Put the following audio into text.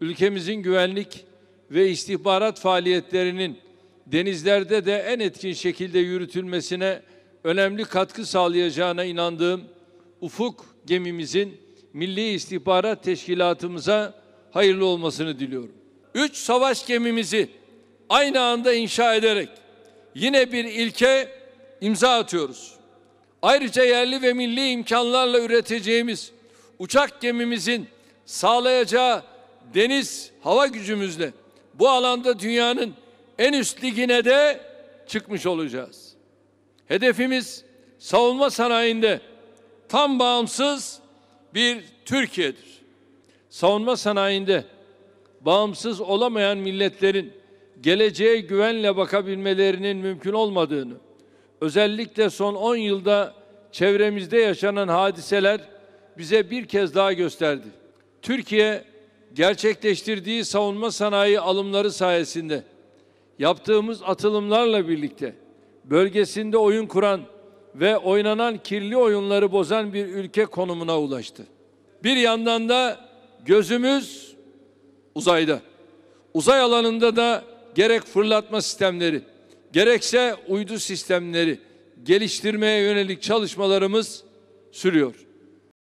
ülkemizin güvenlik ve istihbarat faaliyetlerinin denizlerde de en etkin şekilde yürütülmesine önemli katkı sağlayacağına inandığım Ufuk gemimizin Milli İstihbarat Teşkilatımıza hayırlı olmasını diliyorum. Üç savaş gemimizi aynı anda inşa ederek yine bir ilke imza atıyoruz. Ayrıca yerli ve milli imkanlarla üreteceğimiz uçak gemimizin sağlayacağı deniz, hava gücümüzle bu alanda dünyanın en üst ligine de çıkmış olacağız. Hedefimiz savunma sanayinde tam bağımsız bir Türkiye'dir. Savunma sanayinde bağımsız olamayan milletlerin geleceğe güvenle bakabilmelerinin mümkün olmadığını, özellikle son 10 yılda çevremizde yaşanan hadiseler bize bir kez daha gösterdi. Türkiye gerçekleştirdiği savunma sanayi alımları sayesinde yaptığımız atılımlarla birlikte bölgesinde oyun kuran ve oynanan kirli oyunları bozan bir ülke konumuna ulaştı. Bir yandan da gözümüz uzayda. Uzay alanında da gerek fırlatma sistemleri, gerekse uydu sistemleri geliştirmeye yönelik çalışmalarımız sürüyor.